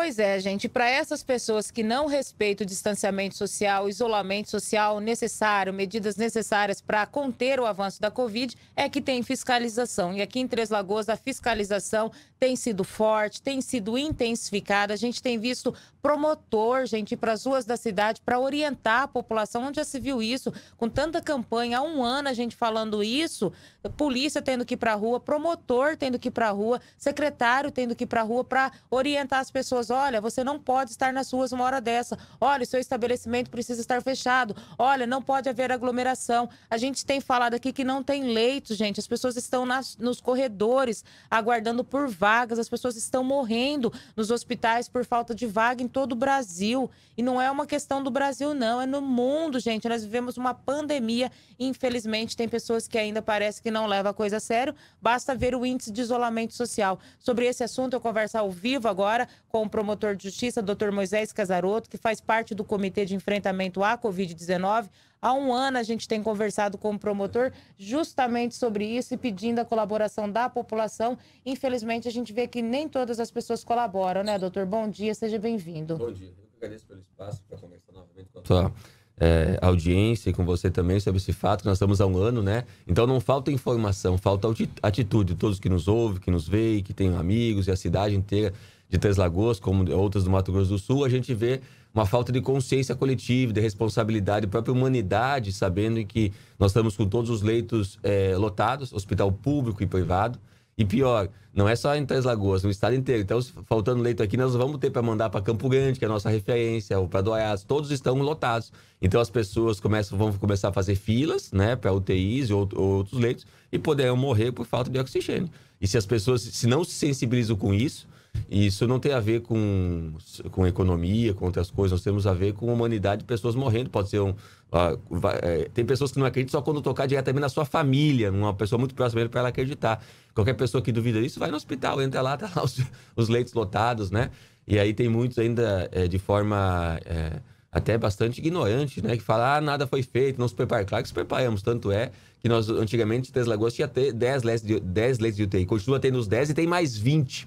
Pois é, gente, para essas pessoas que não respeitam o distanciamento social, isolamento social necessário, medidas necessárias para conter o avanço da Covid, é que tem fiscalização. E aqui em Três Lagoas, a fiscalização tem sido forte, tem sido intensificada. A gente tem visto promotor, gente, para as ruas da cidade para orientar a população. Onde já se viu isso? Com tanta campanha, há um ano a gente falando isso, polícia tendo que ir para a rua, promotor tendo que ir para a rua, secretário tendo que ir para a rua para orientar as pessoas pessoas: olha, você não pode estar nas ruas uma hora dessa. Olha, o seu estabelecimento precisa estar fechado. Olha, não pode haver aglomeração. A gente tem falado aqui que não tem leito, gente. As pessoas estão nas, nos corredores aguardando por vagas. As pessoas estão morrendo nos hospitais por falta de vaga em todo o Brasil. E não é uma questão do Brasil, não. É no mundo, gente. Nós vivemos uma pandemia. infelizmente, tem pessoas que ainda parece que não levam a coisa a sério. Basta ver o índice de isolamento social. Sobre esse assunto, eu converso ao vivo agora com o promotor de justiça, Dr. Moisés Casaroto, que faz parte do Comitê de Enfrentamento à Covid-19. Há um ano a gente tem conversado com o promotor justamente sobre isso e pedindo a colaboração da população. Infelizmente, a gente vê que nem todas as pessoas colaboram, né, doutor? Bom dia, seja bem-vindo. Bom dia, eu agradeço pelo espaço para conversar novamente com a tá. É, audiência e com você também sobre esse fato. Nós estamos há um ano, né? Então não falta informação, falta atitude. Todos que nos ouvem, que nos veem, que têm amigos e a cidade inteira de Três Lagoas, como outras do Mato Grosso do Sul, a gente vê uma falta de consciência coletiva, de responsabilidade, própria humanidade, sabendo que nós estamos com todos os leitos é, lotados, hospital público e privado. E pior, não é só em Três Lagoas, no estado inteiro. Então, faltando leito aqui, nós vamos ter para mandar para Campo Grande, que é a nossa referência, ou para Doiás, todos estão lotados. Então, as pessoas começam, vão começar a fazer filas né, para UTIs ou, ou, outros leitos e poderão morrer por falta de oxigênio. E se as pessoas se não se sensibilizam com isso, e isso não tem a ver com, com economia, com outras coisas. Nós temos a ver com humanidade, pessoas morrendo. Pode ser um. Uh, vai, é, tem pessoas que não acreditam só quando tocar diretamente na sua família, numa pessoa muito próxima dele, para ela acreditar. Qualquer pessoa que duvida disso, vai no hospital, entra lá, tá lá os, os leitos lotados, né? E aí tem muitos ainda é, de forma. É, até bastante ignorante, né? Que fala, ah, nada foi feito, não se prepara. Claro que se preparamos, tanto é que nós, antigamente, Três Lagoas tinha 10 leis de, 10 leitos de UTI. Continua tendo os 10 e tem mais 20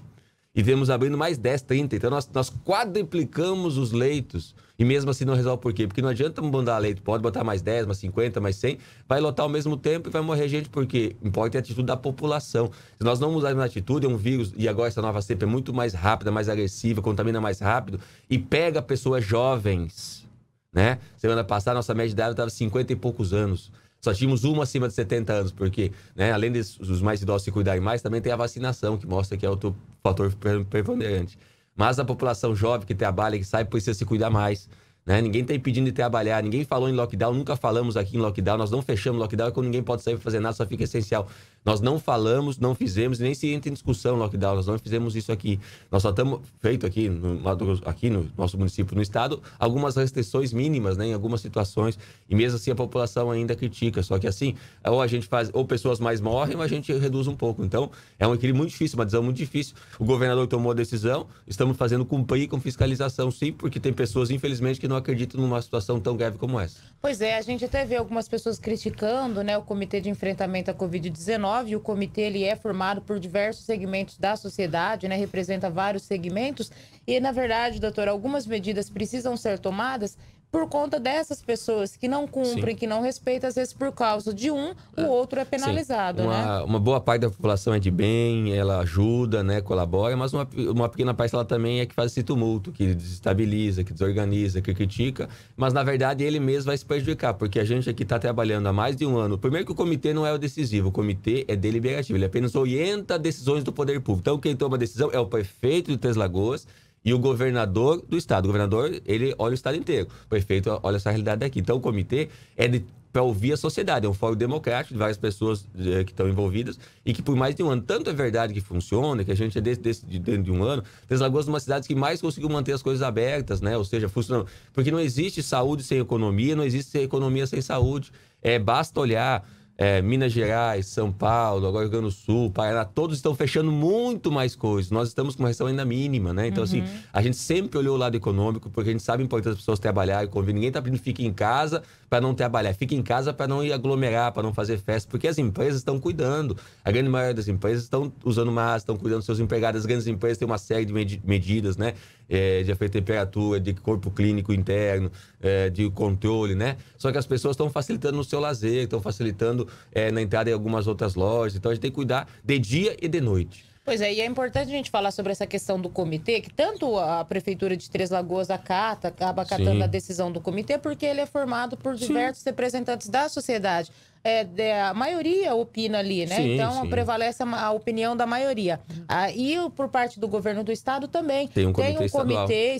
e vemos abrindo mais 10, 30. Então nós, nós quadruplicamos os leitos. E mesmo assim não resolve por quê? Porque não adianta mandar leito, pode botar mais 10, mais 50, mais 100, vai lotar ao mesmo tempo e vai morrer gente, porque importa é a atitude da população. Se nós não mudarmos a atitude, é um vírus, e agora essa nova cepa é muito mais rápida, mais agressiva, contamina mais rápido e pega pessoas jovens. Né? Semana passada, nossa média de idade estava 50 e poucos anos. Só tínhamos uma acima de 70 anos, porque, né, além dos mais idosos se cuidarem mais, também tem a vacinação, que mostra que é outro fator preponderante. Mas a população jovem que trabalha, que sai, precisa se cuidar mais. Né? Ninguém está impedindo de trabalhar, ninguém falou em lockdown, nunca falamos aqui em lockdown, nós não fechamos lockdown, é quando ninguém pode sair para fazer nada, só fica essencial. Nós não falamos, não fizemos, nem se entra em discussão lockdown, nós não fizemos isso aqui. Nós só estamos feito aqui no, aqui no nosso município, no estado, algumas restrições mínimas, né, em algumas situações, e mesmo assim a população ainda critica. Só que assim, ou a gente faz, ou pessoas mais morrem, ou a gente reduz um pouco. Então, é um equilíbrio muito difícil, uma decisão muito difícil. O governador tomou a decisão, estamos fazendo cumprir com fiscalização, sim, porque tem pessoas, infelizmente, que não acreditam numa situação tão grave como essa. Pois é, a gente até vê algumas pessoas criticando, né, o Comitê de Enfrentamento à Covid-19 o comitê ele é formado por diversos segmentos da sociedade, né? representa vários segmentos. E, na verdade, doutora, algumas medidas precisam ser tomadas por conta dessas pessoas que não cumprem, Sim. que não respeitam, às vezes por causa de um, o é. outro é penalizado, uma, né? Uma boa parte da população é de bem, ela ajuda, né, colabora, mas uma, uma pequena parte ela também é que faz esse tumulto, que desestabiliza, que desorganiza, que critica, mas na verdade ele mesmo vai se prejudicar, porque a gente aqui está trabalhando há mais de um ano. Primeiro que o comitê não é o decisivo, o comitê é deliberativo, ele apenas orienta decisões do poder público. Então quem toma a decisão é o prefeito de Três Lagoas, e o governador do estado. O governador, ele olha o estado inteiro. O prefeito olha essa realidade daqui. Então, o comitê é para ouvir a sociedade. É um fórum democrático de várias pessoas é, que estão envolvidas e que por mais de um ano, tanto é verdade que funciona, que a gente é desse, desse de dentro de um ano, Três Lagoas é uma cidade que mais conseguiu manter as coisas abertas, né? Ou seja, funcionando. Porque não existe saúde sem economia, não existe economia sem saúde. É, basta olhar é, Minas Gerais, São Paulo, agora Rio Grande do Sul, Paraná, todos estão fechando muito mais coisas. Nós estamos com uma restrição ainda mínima, né? Então, assim, uhum. assim, a gente sempre olhou o lado econômico, porque a gente sabe a importância das pessoas trabalharem, convir. Ninguém está pedindo fique em casa para não trabalhar, fique em casa para não ir aglomerar, para não fazer festa, porque as empresas estão cuidando. A grande maioria das empresas estão usando máscara, estão cuidando dos seus empregados. As grandes empresas têm uma série de medidas, né? é, de efeito de temperatura, de corpo clínico interno, é, de controle, né? Só que as pessoas estão facilitando no seu lazer, estão facilitando é, na entrada em algumas outras lojas. Então a gente tem que cuidar de dia e de noite. Pois é, e é importante a gente falar sobre essa questão do comitê, que tanto a Prefeitura de Três Lagoas acata, acaba acatando Sim. a decisão do comitê, porque ele é formado por diversos Sim. representantes da sociedade é, de, a maioria opina ali, né? Sim, então sim. prevalece a, a, opinião da maioria. Ah, e por parte do governo do estado também. Tem um comitê, Tem um comitê estadual.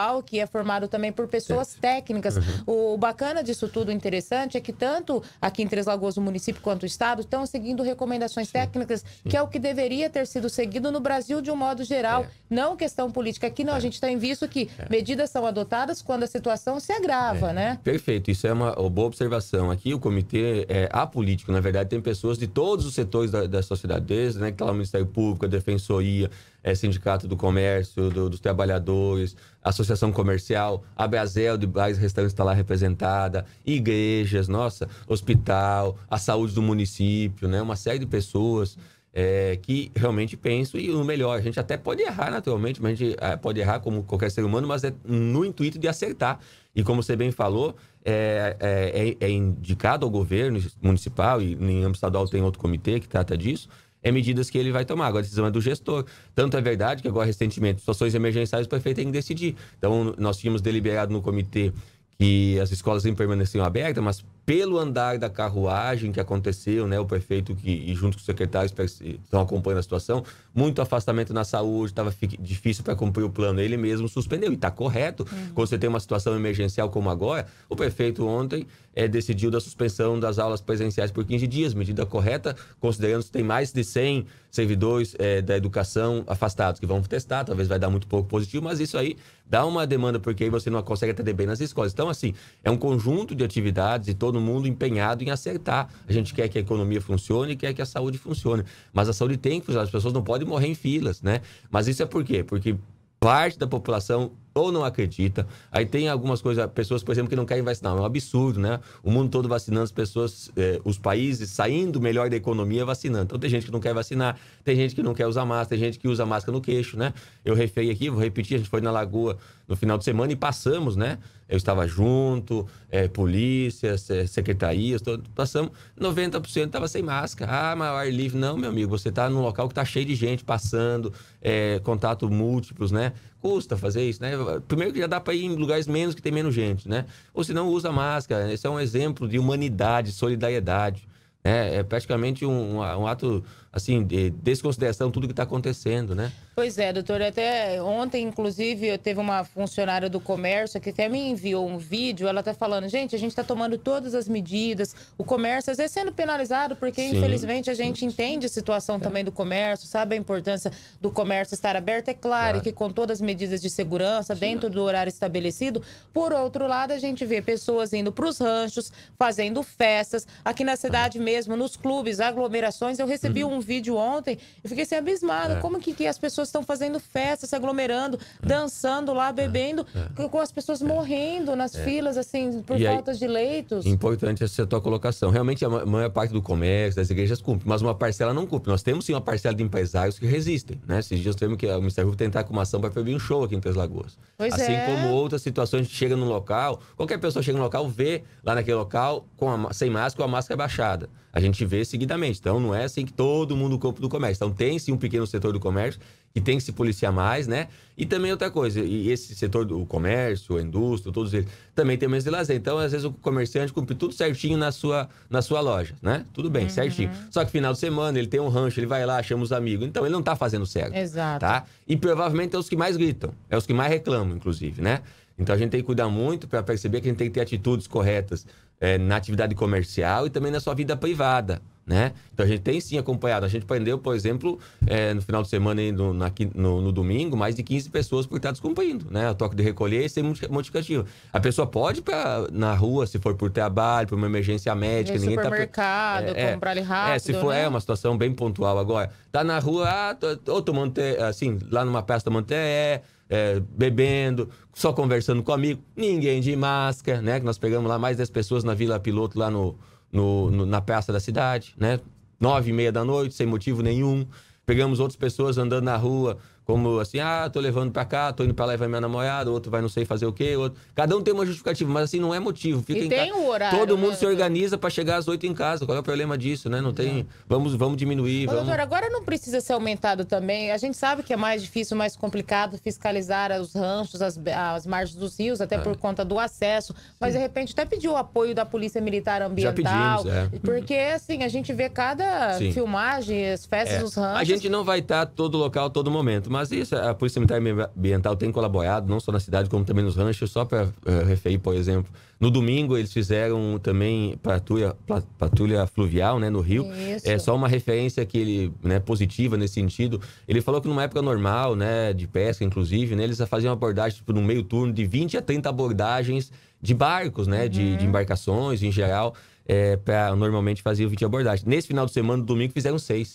estadual. que é formado também por pessoas é. técnicas. Uhum. O, bacana disso tudo, interessante, é que tanto aqui em Três Lagoas, o município, quanto o estado estão seguindo recomendações sim. técnicas, que é o que deveria ter sido seguido no Brasil de um modo geral. É. Não questão política. Aqui não, a é. gente tem visto que é. medidas são adotadas quando a situação se agrava, é. né? Perfeito, isso é uma, uma boa observação. Aqui o comitê é a é, política Na verdade, tem pessoas de todos os setores da, da sociedade, desde né, que está lá o Ministério Público, a Defensoria, é, Sindicato do Comércio, do, dos Trabalhadores, Associação Comercial, a Brasil de Bares Restaurantes está lá representada, igrejas, nossa, hospital, a saúde do município, né, uma série de pessoas. É, que realmente penso e o melhor. A gente até pode errar naturalmente, mas a gente é, pode errar como qualquer ser humano, mas é no intuito de acertar. E como você bem falou, é, é, é, é, indicado ao governo municipal, e em âmbito estadual tem outro comitê que trata disso, é medidas que ele vai tomar. Agora, a decisão é do gestor. Tanto é verdade que agora, recentemente, situações emergenciais, o prefeito tem que decidir. Então, nós tínhamos deliberado no comitê que as escolas permaneciam abertas, mas pelo andar da carruagem que aconteceu, né, o prefeito que, e junto com os secretários estão acompanhando a situação, muito afastamento na saúde, estava difícil para cumprir o plano, ele mesmo suspendeu, e está correto, uhum. quando você tem uma situação emergencial como agora, o prefeito ontem é, decidiu da suspensão das aulas presenciais por 15 dias, medida correta, considerando que tem mais de 100 servidores é, da educação afastados que vão testar, talvez vai dar muito pouco positivo, mas isso aí dá uma demanda, porque aí você não consegue atender bem nas escolas. Então, assim, é um conjunto de atividades e todo mundo empenhado em acertar. A gente quer que a economia funcione e quer que a saúde funcione, mas a saúde tem que funcionar, as pessoas não podem morrer em filas, né? Mas isso é por quê? Porque parte da população ou não acredita. Aí tem algumas coisas, pessoas, por exemplo, que não querem vacinar. É um absurdo, né? O mundo todo vacinando as pessoas, eh, os países saindo melhor da economia vacinando. Então tem gente que não quer vacinar, tem gente que não quer usar máscara, tem gente que usa máscara no queixo, né? Eu refei aqui, vou repetir, a gente foi na Lagoa no final de semana e passamos, né? Eu estava junto, é, polícia, secretarias, todo, passamos. 90% estava sem máscara. Ah, mas o ar livre. Não, meu amigo, você está num local que está cheio de gente passando, é, contato múltiplos, né? Custa fazer isso, né? Primeiro que já dá para ir em lugares menos que tem menos gente, né? Ou se não, usa máscara. Esse é um exemplo de humanidade, solidariedade. Né? É praticamente um, um ato, assim, de desconsideração tudo que está acontecendo, né? Pois é, doutor. Até ontem, inclusive, eu teve uma funcionária do comércio que até me enviou um vídeo. Ela está falando, gente, a gente está tomando todas as medidas. O comércio, às vezes, sendo penalizado, porque, Sim. infelizmente, a gente entende a situação é. também do comércio, sabe a importância do comércio estar aberto. É claro, claro. que com todas as medidas de segurança, Sim. dentro do horário estabelecido. Por outro lado, a gente vê pessoas indo para os ranchos, fazendo festas. Aqui na cidade ah. mesmo, nos clubes, aglomerações. Eu recebi uhum. um vídeo ontem e fiquei assim, abismada. É. Como que, que as pessoas pessoas estão fazendo festa, se aglomerando, é. dançando lá, é. bebendo, é. com as pessoas morrendo nas filas, assim, por e faltas aí, de leitos. Importante essa tua colocação. Realmente, a maior parte do comércio, das igrejas cumpre, mas uma parcela não cumpre. Nós temos sim uma parcela de empresários que resistem. Né? Esses dias temos que ah, o Ministério Público tentar com uma ação para proibir um show aqui em Três Lagoas. Pois assim é. como outras situações, chega num local, qualquer pessoa chega num local, vê lá naquele local com a, sem máscara com a máscara baixada. A gente vê seguidamente. Então, não é assim que todo mundo compra do comércio. Então, tem sim um pequeno setor do comércio que tem que se policiar mais, né? E também outra coisa, e esse setor do comércio, a indústria, todos eles, também tem menos de lazer. Então, às vezes, o comerciante cumpre tudo certinho na sua, na sua loja, né? Tudo bem, uhum. certinho. Só que final de semana ele tem um rancho, ele vai lá, chama os amigos. Então, ele não tá fazendo certo. Exato. Tá? E provavelmente é os que mais gritam, é os que mais reclamam, inclusive, né? Então a gente tem que cuidar muito para perceber que a gente tem que ter atitudes corretas é, na atividade comercial e também na sua vida privada. Né? Então a gente tem sim acompanhado. A gente prendeu, por exemplo, é, no final de semana e no, no, no, domingo, mais de 15 pessoas por estar descumprindo, né? O toque de recolher sem modificativo. A pessoa pode ir na rua, se for por trabalho, por uma emergência médica, ninguém tá supermercado, É, é. comprar ali rápido. É, se for, é né? é uma situação bem pontual agora. Tá na rua, ah, tô, tomando, te, assim, lá numa peça tomando, te, é é, bebendo, só conversando com amigo, ninguém de máscara, né? Que nós pegamos lá mais 10 pessoas na Vila Piloto, lá no, no, no na praça da cidade, né? Nove e meia da noite, sem motivo nenhum. Pegamos outras pessoas andando na rua, como assim, ah, tô levando pra cá, tô indo pra lá e vai minha namorada, outro vai não sei fazer o quê, outro. Cada um tem uma justificativa, mas assim, não é motivo. Fica e tem ca... o horário. Todo mundo né? se organiza para chegar às oito em casa. Qual é o problema disso, né? Não tem. Não. Vamos, vamos diminuir. Ô, vamos... Doutor, agora não precisa ser aumentado também. A gente sabe que é mais difícil, mais complicado fiscalizar os ranchos, as, as margens dos rios, até é. por conta do acesso. Mas de repente até pediu o apoio da Polícia Militar Ambiental. Já pedimos, é. Porque, assim, a gente vê cada Sim. filmagem, as festas, é. os ranchos. A gente não vai estar todo local, todo momento mas isso, a Polícia Militar e Ambiental tem colaborado, não só na cidade, como também nos ranchos, só para uh, eh, referir, por exemplo. No domingo, eles fizeram também patrulha, patrulha fluvial, né, no Rio. Isso. É só uma referência que ele, né, positiva nesse sentido. Ele falou que numa época normal, né, de pesca, inclusive, né, eles faziam abordagem, tipo, no meio turno, de 20 a 30 abordagens de barcos, né, uhum. de, embarcações em geral. É, eh, para normalmente fazer 20 abordagens. Nesse final de semana, no domingo, fizeram seis.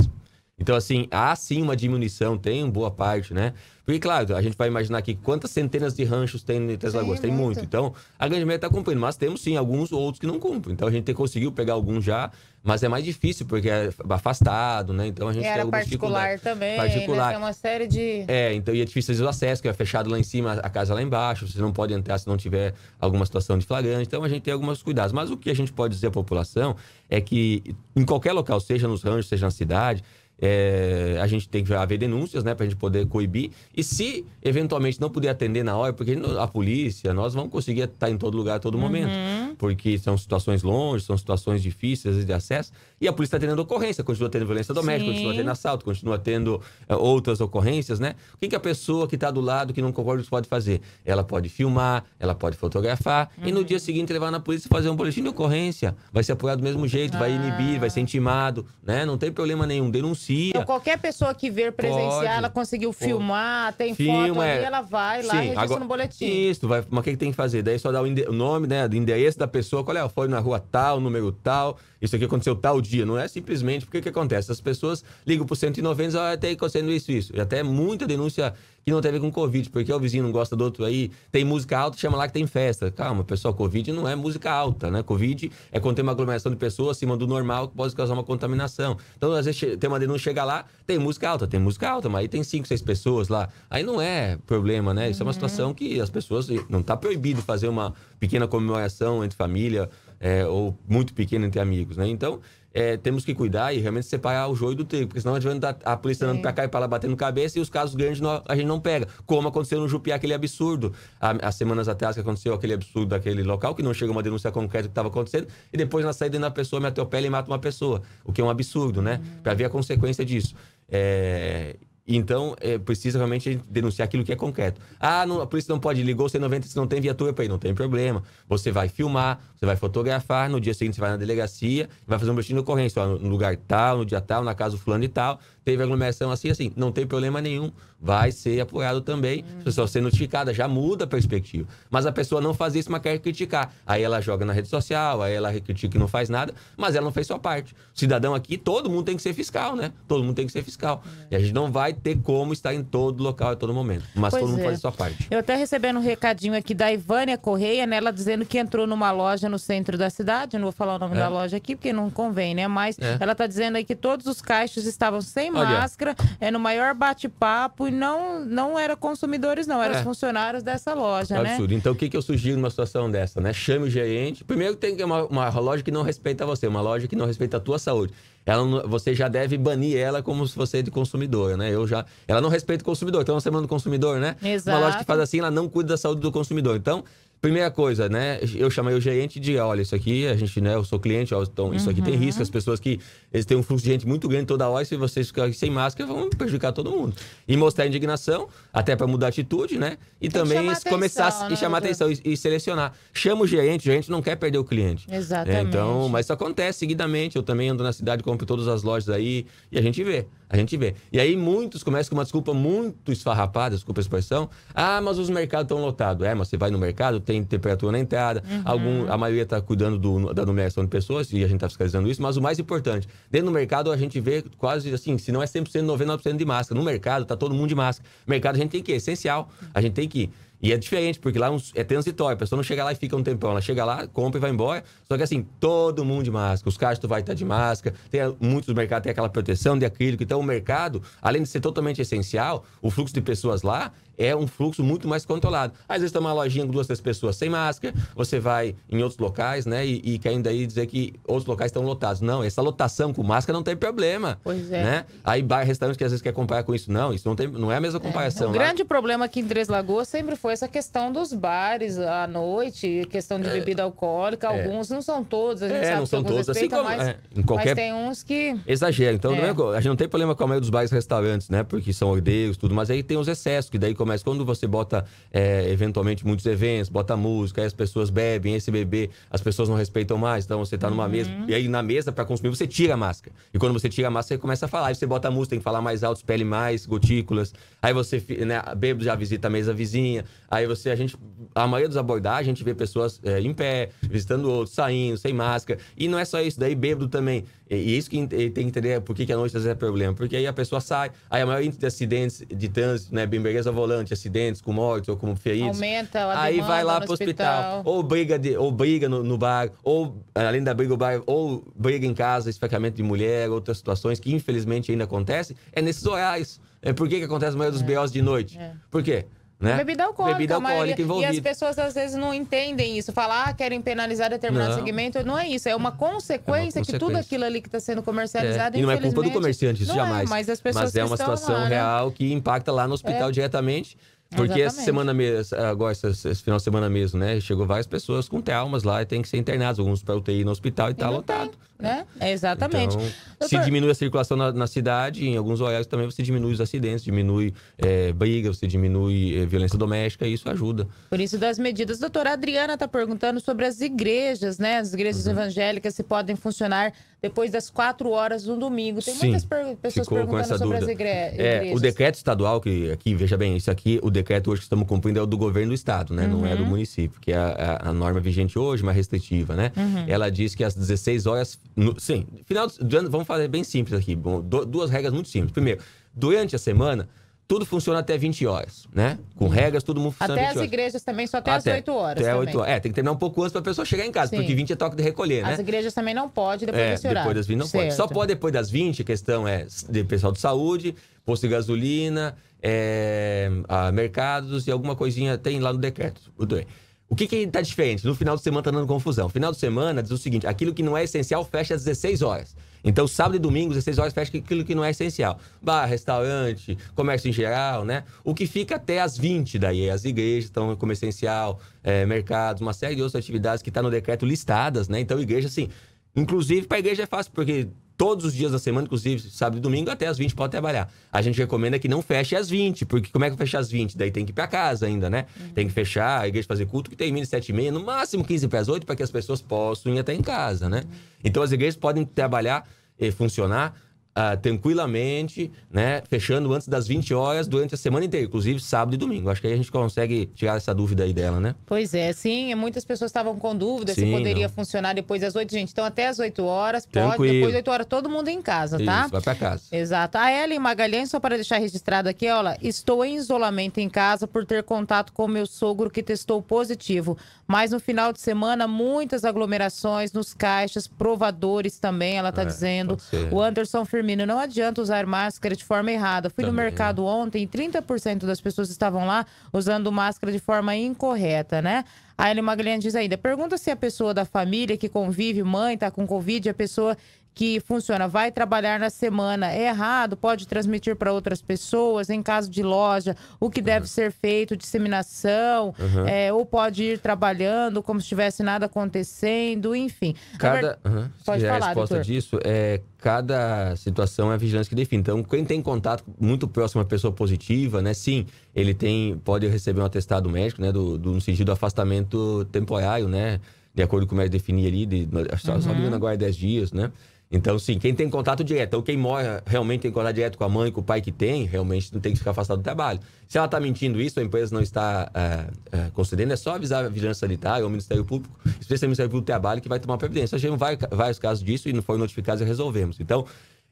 Então, assim, há sim uma diminuição, tem boa parte, né? Porque, claro, a gente vai imaginar aqui quantas centenas de ranchos tem em Três Lagoas. Tem, muito. Então, a grande maioria está cumprindo, mas temos sim alguns outros que não cumprem. Então, a gente conseguiu pegar alguns já, mas é mais difícil porque é afastado, né? Então, a gente e era particular também. Né? Particular. Né? É uma série de. É, então, e é difícil o acesso, que é fechado lá em cima, a casa lá embaixo. Você não pode entrar se não tiver alguma situação de flagrante. Então, a gente tem alguns cuidados. Mas o que a gente pode dizer à população é que, em qualquer local, seja nos ranchos, seja na cidade, é, a gente tem que haver denúncias, né, para a gente poder coibir. E se eventualmente não puder atender na hora, porque a polícia, nós vamos conseguir estar em todo lugar a todo uhum. momento, porque são situações longe, são situações difíceis de acesso. E a polícia está atendendo ocorrência, continua tendo violência doméstica, Sim. continua tendo assalto, continua tendo é, outras ocorrências, né? O que, que a pessoa que está do lado, que não concorda, pode fazer? Ela pode filmar, ela pode fotografar uhum. e no uhum. dia seguinte levar na polícia e fazer um boletim de ocorrência. Vai ser apoiado do mesmo jeito, ah. vai inibir, vai ser intimado, né? Não tem problema nenhum. Denuncia denuncia. Então, qualquer pessoa que ver presenciar, pode, ela conseguiu pode. filmar, tem Filma, foto é... ali, ela vai lá e registra agora, no boletim. Isso, vai, mas o que, que, tem que fazer? Daí só dá o, o nome, né, o endereço da pessoa, qual é, foi na rua tal, número tal, isso aqui aconteceu tal dia. Não é simplesmente, porque o que acontece? As pessoas ligam pro 190 e dizem, ah, tem acontecendo isso, isso. E até muita denúncia que não tem a ver com Covid, porque o vizinho não gosta do outro aí, tem música alta, chama lá que tem festa. Calma, pessoal, Covid não é música alta, né? Covid é quando tem uma aglomeração de pessoas acima do normal que pode causar uma contaminação. Então, às vezes, tem uma denúncia, chega lá, tem música alta, tem música alta, mas aí tem cinco, seis pessoas lá. Aí não é problema, né? Isso é uma uhum. situação que as pessoas... Não está proibido fazer uma pequena comemoração entre família é, ou muito pequena entre amigos, né? Então, é, temos que cuidar e realmente separar o joio do trigo, porque senão vai a, a polícia andando é. para cá e para lá batendo cabeça e os casos grandes não, a gente não pega. Como aconteceu no Jupiá, aquele absurdo, há, há semanas atrás que aconteceu aquele absurdo daquele local, que não chegou uma denúncia concreta do que estava acontecendo, e depois na saída da pessoa me atropela e mata uma pessoa, o que é um absurdo, né? Uhum. Para ver a consequência disso. É, então, é, precisa realmente denunciar aquilo que é concreto. Ah, não, a polícia não pode, ligou o 90 se não tem viatura para ir. Não tem problema. Você vai filmar, você vai fotografar, no dia seguinte você vai na delegacia, vai fazer um boletim de ocorrência, ó, no lugar tal, no dia tal, na casa do fulano e tal teve aglomeração assim, assim, não tem problema nenhum, vai ser apurado também, uhum. pessoa ser notificada, já muda a perspectiva. Mas a pessoa não faz isso, mas quer criticar. Aí ela joga na rede social, aí ela critica que não faz nada, mas ela não fez sua parte. cidadão aqui, todo mundo tem que ser fiscal, né? Todo mundo tem que ser fiscal. Uhum. E a gente não vai ter como estar em todo local, a todo momento, mas pois todo mundo é. faz sua parte. Eu até recebendo um recadinho aqui da Ivânia Correia, né? Ela dizendo que entrou numa loja no centro da cidade, não vou falar o nome é. da loja aqui, porque não convém, né? Mas é. ela tá dizendo aí que todos os caixas estavam sem máscara, é no maior bate-papo e não, não era consumidores, não, eram é. funcionários dessa loja, é né? Então, o que, que eu sugiro numa situação dessa, né? Chame o gerente. Primeiro tem que é uma, uma loja que não respeita você, uma loja que não respeita a tua saúde. Ela, você já deve banir ela como se você é de consumidor, né? Eu já, ela não respeita o consumidor, então é uma semana do consumidor, né? Exato. Uma loja que faz assim, ela não cuida da saúde do consumidor. Então, Primeira coisa, né? Eu chamei o gerente de, olha, isso aqui, a gente, né? Eu sou cliente, ó, então isso uhum. aqui tem uhum. risco. As pessoas que eles têm um fluxo de gente muito grande toda hora, se vocês ficarem sem máscara, vão prejudicar todo mundo. E mostrar indignação, até para mudar a atitude, né? E tem também atenção, começar né? e chamar atenção e, e, selecionar. Chama o gerente, o gerente não quer perder o cliente. Né, então, Exatamente. É, então, mas isso acontece seguidamente. Eu também ando na cidade, compro todas as lojas aí e a gente vê. A gente vê. E aí muitos começam com uma desculpa muito esfarrapada, desculpa a expressão. Ah, mas os mercados estão lotados. É, mas você vai no mercado, tem temperatura na entrada, uhum. algum, a maioria está cuidando do, da numeração de pessoas, e a gente está fiscalizando isso. Mas o mais importante, dentro do mercado a gente vê quase assim, se não é 100%, 99% de máscara. No mercado está todo mundo de máscara. mercado a gente tem que ir, é essencial. A gente tem que ir. E é diferente, porque lá é, é transitório, a pessoa não chega lá e fica um tempão. Ela chega lá, compra e vai embora. Só que assim, todo mundo de máscara. Os caixas tu vai estar de máscara. Tem, eh, muitos mercados têm aquela proteção de acrílico. Então, o mercado, além de ser totalmente essencial, o fluxo de pessoas lá é um fluxo muito mais controlado. Às vezes tem uma lojinha com duas, três pessoas sem máscara, você vai em outros locais, né? E, e caindo aí dizer que outros locais estão lotados. Não, essa lotação com máscara não tem problema. Pois é. Né? Aí bar, restaurante que às vezes quer comparar com isso. Não, isso não, tem, não é a mesma é, comparação. É. O lá... grande problema aqui em Três Lagoas sempre foi essa questão dos bares à noite, questão de é, bebida é. alcoólica. Alguns, não são todos, a gente é, sabe não são todos. Respeita, assim como, mas, é, em qualquer... mas tem uns que... Exagero. Então, a gente não tem problema com a maioria dos bares e restaurantes, né? Porque são ordeiros, tudo. Mas aí tem os excessos, que daí como comércio. Quando você bota, é, eventualmente, muitos eventos, bota música, aí as pessoas bebem, esse bebê, as pessoas não respeitam mais. Então você tá numa uhum. mesa, e aí na mesa, para consumir, você tira a máscara. E quando você tira a máscara, você começa a falar. Aí você bota a música, tem que falar mais alto, pele mais, gotículas. Aí você, né, bêbado já visita a mesa vizinha. Aí você, a gente, a maioria dos abordagens, a gente vê pessoas é, em pé, visitando outros, saindo, sem máscara. E não é só isso, daí bêbado também. E, isso que tem que entender por que, a noite às vezes é problema. Porque aí a pessoa sai, aí a maioria dos acidentes de trânsito, né, bem beleza volando durante acidentes com mortes ou com feridos. Aumenta a Aí vai lá pro hospital. hospital. Ou briga, de, ou briga no, no, bar, ou além da briga no bar, ou briga em casa, esfacamento de mulher, outras situações que infelizmente ainda acontecem, é nesses horários. É por que, que acontece a maioria dos é. BOs de noite? É. Por quê? Né? Bebida alcoólica. Bebida alcoólica envolvida. E as pessoas às vezes não entendem isso. Falar, ah, querem penalizar determinado não. segmento. Não é isso. É uma consequência, é uma consequência. que tudo aquilo ali que está sendo comercializado. É. E não é culpa do comerciante, isso não é, jamais. É, mas, as pessoas mas é uma situação lá, né? real que impacta lá no hospital é. diretamente. Porque Exatamente. essa semana mesmo, agora, esse final de semana mesmo, né? Chegou várias pessoas com traumas lá e tem que ser internadas, alguns para UTI no hospital e, e tá lotado. Tem. Né? É, exatamente. Então, Doutor... se diminui a circulação na, na, cidade, em alguns horários também você diminui os acidentes, diminui é, briga, você diminui é, violência doméstica e isso ajuda. Por isso das medidas. Doutora Adriana está perguntando sobre as igrejas, né? As igrejas uhum. evangélicas se podem funcionar depois das quatro horas no domingo. Tem Sim, muitas per pessoas perguntando sobre dúvida. as igre igrejas. É, o decreto estadual, que aqui, veja bem, isso aqui, o decreto hoje que estamos cumprindo é o do governo do estado, né? Uhum. Não é do uhum. município, que é a, a, a norma vigente hoje, mais restritiva, né? Uhum. Ela diz que às 16 horas no, sim, final do ano, vamos fazer bem simples aqui. Bom, do, duas regras muito simples. Primeiro, durante a semana, tudo funciona até 20 horas, né? Com regras, todo mundo funciona até 20 horas. as igrejas também, só até, até as 8 horas. Até também. 8 horas. É, tem que terminar um pouco antes pra pessoa chegar em casa, Sim. porque 20 é toque de recolher, né? As igrejas também não pode depois é, desse horário. Depois das 20 não certo. pode. Só pode depois das 20, a questão é de pessoal de saúde, posto de gasolina, é, mercados e alguma coisinha tem lá no decreto. O doente. O que que tá diferente? No final de semana tá dando confusão. Final de semana diz o seguinte, aquilo que não é essencial fecha às 16 horas. Então, sábado e domingo, às 16 horas, fecha aquilo que não é essencial. Bar, restaurante, comércio em geral, né? O que fica até às 20 daí, as igrejas estão como essencial, é, mercados, uma série de outras atividades que tá no decreto listadas, né? Então, igreja, assim, inclusive para igreja é fácil, porque todos os dias da semana, inclusive sábado e domingo, até as 20 pode trabalhar. A gente recomenda que não feche às 20, porque como é que fecha às 20? Daí tem que ir para casa ainda, né? Uhum. Tem que fechar, a igreja fazer culto, que termine às 7 e meia, no máximo 15 para as 8, para que as pessoas possam ir até em casa, né? Uhum. Então as igrejas podem trabalhar e funcionar uh, tranquilamente, né? Fechando antes das 20 horas durante a semana inteira, inclusive sábado e domingo. Acho que aí a gente consegue tirar essa dúvida aí dela, né? Pois é, sim. Muitas pessoas estavam com dúvida sim, se poderia não. funcionar depois das 8, gente. Então até as 8 horas, pode. Depois das 8 horas, todo mundo em casa, tá? Isso, vai pra casa. Exato. A Ellen Magalhães, só para deixar registrado aqui, olha, estou em isolamento em casa por ter contato com meu sogro que testou positivo. Mas no final de semana, muitas aglomerações nos caixas, provadores também, ela está é, dizendo. O Anderson Firmino condomínio. Não adianta usar máscara de forma errada. Fui Também. no mercado ontem, 30% das pessoas estavam lá usando máscara de forma incorreta, né? A Eli Magalhães diz ainda: pergunta se a pessoa da família que convive, mãe, tá com Covid, a pessoa que funciona, vai trabalhar na semana, é errado, pode transmitir para outras pessoas, em caso de loja, o que deve uhum. ser feito, disseminação, uhum. é, ou pode ir trabalhando como se tivesse nada acontecendo, enfim. Cada, uhum. pode falar, a resposta doutor. disso é cada situação é a vigilância que define. Então, quem tem contato muito próximo à pessoa positiva, né? Sim, ele tem pode receber um atestado médico, né? Do, do no sentido do afastamento temporário, né? De acordo com o médico definir ali, de, só, uhum. só na 10 dias, né? Então, sim, quem tem contato direto, ou então, quem mora realmente tem contato direto com a mãe, com o pai que tem, realmente não tem que ficar afastado do trabalho. Se ela está mentindo isso, a empresa não está é, é, concedendo, é só avisar a vigilância sanitária ou o Ministério Público, especialmente o Ministério Público do Trabalho, que vai tomar providência. A gente vários, vários casos disso e não foram notificados e resolvemos. Então,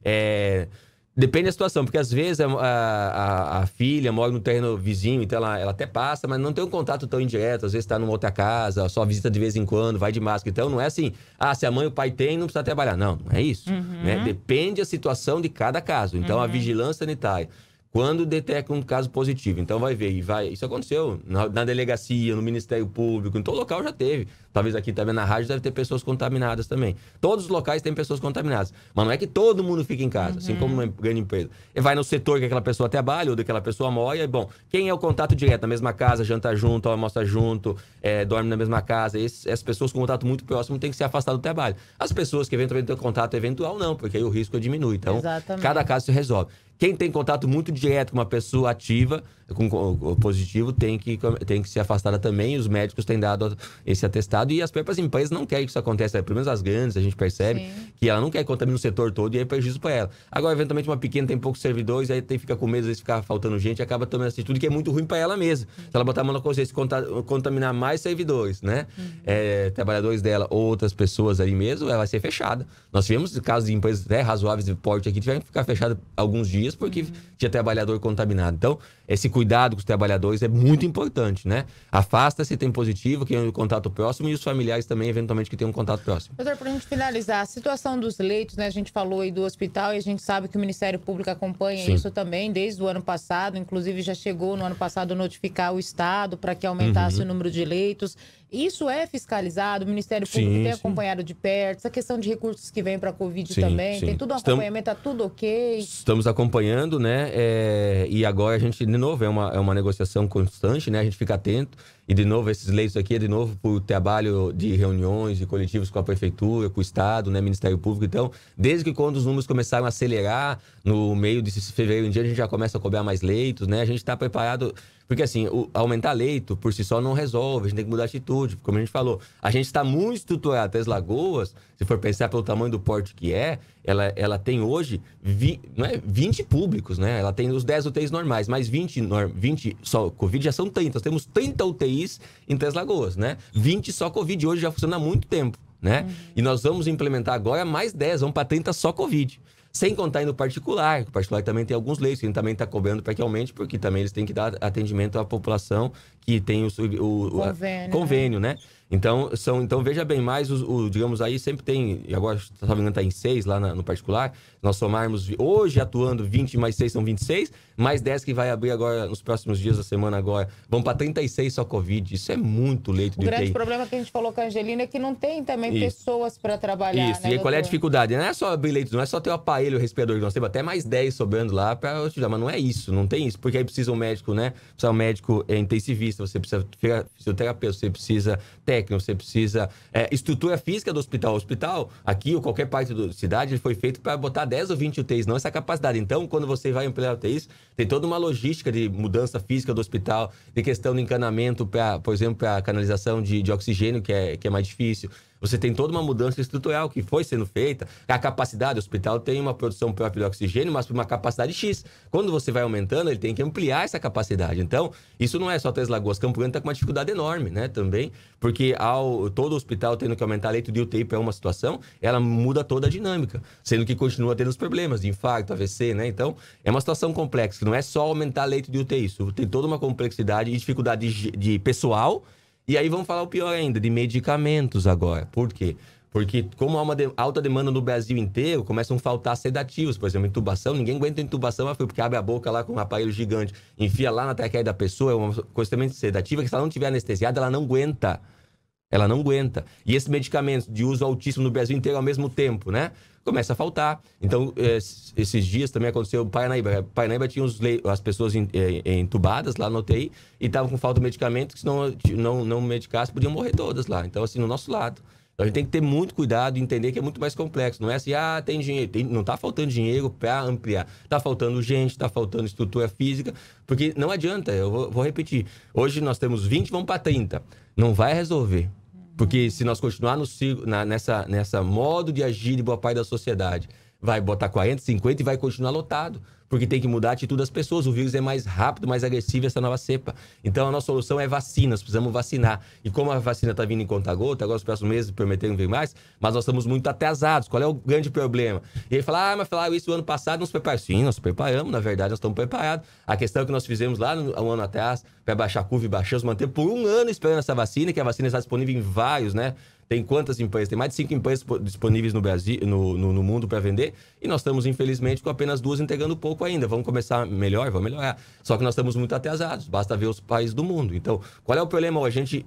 é, Depende da situação, porque às vezes a, a, a, filha mora no terreno vizinho, então ela, ela até passa, mas não tem um contato tão indireto. Às vezes está numa outra casa, só visita de vez em quando, vai de máscara. Então não é assim, ah, se a mãe e o pai tem, não precisa trabalhar. Não, não é isso. Uhum. Né? Depende da situação de cada caso. Então uhum. a vigilância sanitária quando detecta um caso positivo. Então vai ver, e vai. Isso aconteceu na, na, delegacia, no Ministério Público, em todo local já teve. Talvez aqui também na rádio deve ter pessoas contaminadas também. Todos os locais têm pessoas contaminadas. Mas não é que todo mundo fica em casa, assim uhum. assim como uma grande empresa. E vai no setor que aquela pessoa trabalha ou daquela pessoa mora, e bom, quem é o contato direto? Na mesma casa, janta junto, almoça junto, é, dorme na mesma casa. essas pessoas com contato muito próximo têm que se afastar do trabalho. As pessoas que eventualmente têm contato eventual, não, porque aí o risco diminui. Então, Exatamente. cada caso se resolve. Quem tem contato muito direto com uma pessoa ativa com, positivo tem que, tem que ser afastada também. Os médicos têm dado esse atestado e as próprias empresas não querem que isso aconteça. Pelo menos as grandes, a gente percebe Sim. que ela não quer contaminar o setor todo e aí prejuízo para ela. Agora, eventualmente, uma pequena tem poucos servidores, aí tem, fica com medo, de ficar faltando gente, acaba tomando essa atitude que é muito ruim para ela mesma. Se ela botar a mão na consciência e contaminar mais servidores, né? Uhum. É, trabalhadores dela ou outras pessoas ali mesmo, ela vai ser fechada. Nós tivemos casos de empresas né, razoáveis de porte aqui, tiveram que ficar fechada alguns dias porque uhum. tinha trabalhador contaminado. Então, esse cuidado com os trabalhadores é muito importante, né? Afasta se tem positivo, quem tem é um contato próximo, e os familiares também, eventualmente, que tem um contato próximo. Doutor, para a gente finalizar, a situação dos leitos, né? A gente falou aí do hospital e a gente sabe que o Ministério Público acompanha Sim. isso também desde o ano passado, inclusive já chegou no ano passado notificar o Estado para que aumentasse uhum. o número de leitos. Isso é fiscalizado, o Ministério Público sim, tem sim. acompanhado de perto, essa questão de recursos que vem para a Covid sim, também, tem tudo um acompanhamento, está tudo ok. Estamos acompanhando, né? É, e agora a gente, de novo, é uma, é uma negociação constante, né? A gente fica atento. E, de novo, esses leitos aqui é, de novo, por trabalho de reuniões e coletivos com a Prefeitura, com o Estado, né? Ministério Público. Então, desde que quando os números começaram a acelerar, no meio de fevereiro em dia, a gente já começa a cobrar mais leitos, né? A gente está preparado porque, assim, o, aumentar leito por si só não resolve, a gente tem que mudar a atitude. Como a gente falou, a gente está muito estruturado. As lagoas, se for pensar pelo tamanho do porte que é, ela, ela tem hoje vi, não é, 20 públicos, né? Ela tem os 10 UTIs normais, mas 20, 20 só Covid já são 30. Nós temos 30 UTIs em Três Lagoas, né? 20 só Covid hoje já funciona há muito tempo. Né? Uhum. E nós vamos implementar agora mais 10, vamos para 30 só Covid. Sem contar indo particular, o particular também tem alguns leitos, que também está cobrando para que aumente, porque também eles têm que dar atendimento à população que tem o, o, o convênio, a, convênio né? né? Então, são, então veja bem, mais o, o digamos aí, sempre tem, agora se não me está em 6 lá na, no particular, nós somarmos hoje atuando 20 mais 6 são 26, mais 10 que vai abrir agora nos próximos dias da semana agora, vão para 36 só Covid, isso é muito leito de UTI. O grande problema que a gente falou com a Angelina é que não tem também isso. pessoas para trabalhar, Isso, né, e doutor? qual é a dificuldade? Não é só abrir leitos, não é só ter o aparelho, o respirador, nós temos até mais 10 sobrando lá para utilizar, mas não é isso, não tem isso, porque aí precisa um médico, né, precisa um médico é intensivista, você precisa fisioterapeuta, você precisa ter técnico, você precisa. É, estrutura física do hospital. O hospital, aqui ou qualquer parte da cidade, ele foi feito para botar 10 ou 20 UTIs, não essa capacidade. Então, quando você vai ampliar UTIs, tem toda uma logística de mudança física do hospital, de questão de encanamento, pra, por exemplo, para canalização de, de oxigênio, que é, que é mais difícil. Você tem toda uma mudança estrutural que foi sendo feita. A capacidade, o hospital tem uma produção própria de oxigênio, mas por uma capacidade X. Quando você vai aumentando, ele tem que ampliar essa capacidade. Então, isso não é só Três Lagoas. Campo Grande está com uma dificuldade enorme, né? Também, porque ao todo hospital tendo que aumentar leito de UTI para uma situação, ela muda toda a dinâmica, sendo que continua tendo os problemas de infarto, AVC, né? Então, é uma situação complexa, não é só aumentar leito de UTI. Isso tem toda uma complexidade e dificuldade de, de pessoal e aí vamos falar o pior ainda, de medicamentos agora. Por quê? Porque como há uma de... alta demanda no Brasil inteiro, começam a faltar sedativos, por exemplo, intubação. Ninguém aguenta intubação, porque abre a boca lá com um aparelho gigante, enfia lá na traqueia da pessoa, é uma coisa extremamente sedativa, que se ela não tiver anestesiada, ela não aguenta. Ela não aguenta. E esses medicamentos de uso altíssimo no Brasil inteiro ao mesmo tempo, né? Começa a faltar. Então, esses dias também aconteceu Paranaíba. É, Paranaíba tinha as pessoas é, entubadas lá no UTI e estavam com falta de medicamento, que se não, não, não medicasse, podiam morrer todas lá. Então, assim, no nosso lado. Então a gente tem que ter muito cuidado e entender que é muito mais complexo. Não é assim, ah, tem dinheiro. Tem, não está faltando dinheiro para ampliar. Está faltando gente, está faltando estrutura física. Porque não adianta, eu vou, vou repetir. Hoje nós temos 20, vamos para 30. Não vai resolver. Porque se nós continuarmos nessa, nessa modo de agir de boa parte da sociedade, vai botar 40, 50 e vai continuar lotado porque tem que mudar a atitude das pessoas. O vírus é mais rápido, mais agressivo essa nova cepa. Então a nossa solução é vacinas, precisamos vacinar. E como a vacina está vindo em conta-gota, agora os próximos meses prometeram vir mais, mas nós estamos muito atrasados. Qual é o grande problema? E ele fala, ah, mas falaram isso ano passado, não se prepararam. Sim, nós preparamos, na verdade nós estamos preparados. A questão é que nós fizemos lá no, um ano atrás, para baixar a curva e baixamos, manter por um ano esperando essa vacina, que a vacina está disponível em vários, né? Tem quantas empresas? Tem mais de cinco empresas disponíveis no Brasil, no, no, no mundo para vender. E nós estamos, infelizmente, com apenas duas entregando pouco ainda. Vamos começar melhor, vamos melhorar. Só que nós estamos muito atrasados. Basta ver os países do mundo. Então, qual é o problema? A gente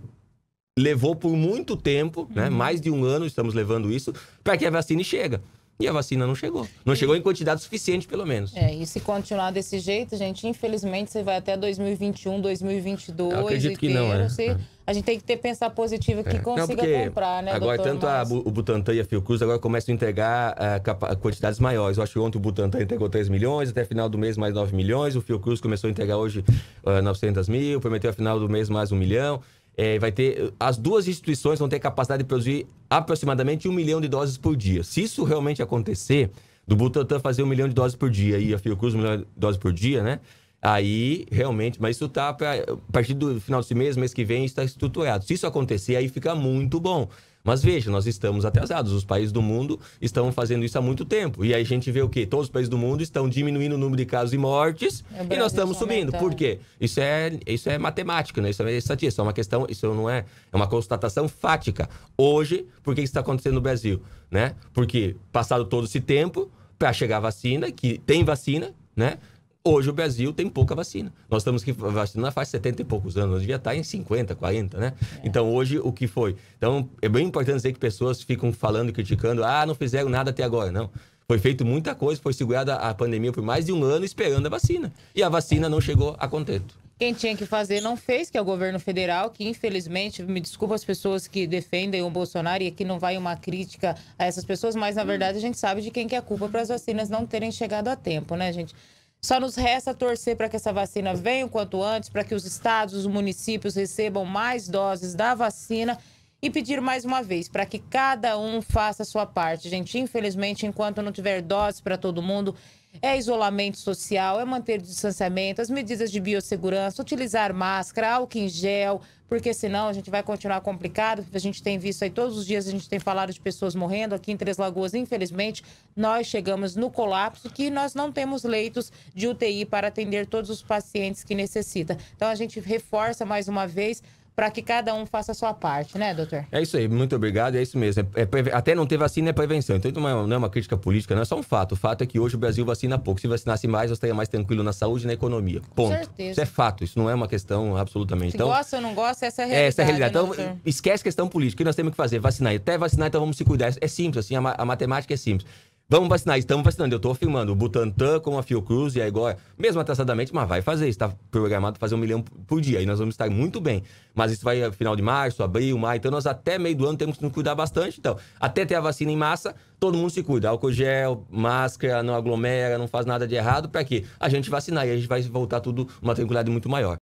levou por muito tempo, né? uhum. né? Mais de um ano estamos levando isso para que a vacina chegue. E a vacina não chegou. Não chegou em quantidade suficiente, pelo menos. É, e se continuar desse jeito, gente, infelizmente você vai até 2021, 2022. Eu acredito que não, né? Você... A gente tem que ter pensar positivo que é. consiga não, comprar, né, Agora, tanto a, o Butantan e a Fiocruz agora começam a entregar eh, quantidades maiores. Eu acho que ontem o Butantan entregou 3 milhões, até final do mês mais 9 milhões. O Fiocruz começou a entregar hoje uh, eh, 900 mil, prometeu a final do mês mais 1 milhão é, vai ter. As duas instituições vão ter capacidade de produzir aproximadamente um milhão de doses por dia. Se isso realmente acontecer, do Butantan fazer um milhão de doses por dia e a Fiocruz um milhão de doses por dia, né? Aí, realmente, mas isso tá pra, a partir do final desse mês, mês que vem, está estruturado. Se isso acontecer, aí fica muito bom. Mas veja, nós estamos atrasados. Os países do mundo estão fazendo isso há muito tempo. E aí a gente vê o quê? Todos os países do mundo estão diminuindo o número de casos e mortes é, e nós estamos subindo. Por quê? Isso é, isso é matemática, né? Isso é estatística. Isso é uma questão, isso não é, é uma constatação fática. Hoje, por que isso está acontecendo no Brasil? Né? Porque passado todo esse tempo, para chegar a vacina, que tem vacina, né? Hoje o Brasil tem pouca vacina. Nós estamos que vacinando faz 70 e poucos anos, devia estar em 50, 40, né? É. Então hoje o que foi? Então é bem importante dizer que pessoas ficam falando, criticando, ah, não fizeram nada até agora, não. Foi feito muita coisa, foi segurada a pandemia por mais de um ano esperando a vacina. E a vacina não chegou a contento. Quem tinha que fazer não fez, que é o governo federal, que infelizmente, me desculpa as pessoas que defendem o Bolsonaro e aqui não vai uma crítica a essas pessoas, mas na hum. verdade a gente sabe de quem que é a culpa para as vacinas não terem chegado a tempo, né, gente? Só nos resta torcer para que essa vacina venha o quanto antes, para que os estados, os municípios recebam mais doses da vacina e pedir mais uma vez para que cada um faça a sua parte. Gente, infelizmente, enquanto não tiver doses para todo mundo, é isolamento social, é manter o distanciamento, as medidas de biossegurança, utilizar máscara, álcool em gel, porque senão a gente vai continuar complicado. A gente tem visto aí todos os dias, a gente tem falado de pessoas morrendo aqui em Três Lagoas. Infelizmente, nós chegamos no colapso que nós não temos leitos de UTI para atender todos os pacientes que necessita. Então a gente reforça mais uma vez para que cada um faça a sua parte, né, doutor? É isso aí, muito obrigado, é isso mesmo. É, é, até não ter vacina é prevenção. Então, não é, uma, não é, uma, crítica política, não é só um fato. O fato é que hoje o Brasil vacina pouco. Se vacinasse mais, eu estaria mais tranquilo na saúde e na economia. Ponto. Com certeza. Isso é fato, isso não é uma questão absolutamente. então, gosta ou não gosta, essa é a é, realidade. Essa é a realidade. Né, então, esquece a questão política. O que nós temos que fazer? Vacinar. Até vacinar, então vamos se cuidar. É simples, assim, a, a matemática é simples. Vamos vacinar, estamos vacinando. Eu estou filmando o Butantan com a Fiocruz e agora, mesmo atrasadamente, mas vai fazer. Está programado fazer um milhão por dia. E nós vamos estar muito bem. Mas isso vai é, final de março, abril, maio. Então nós até meio do ano temos que nos cuidar bastante. Então, até ter a vacina em massa, todo mundo se cuida. Álcool gel, máscara, não aglomera, não faz nada de errado. Para quê? A gente vacinar e a gente vai voltar tudo uma tranquilidade muito maior.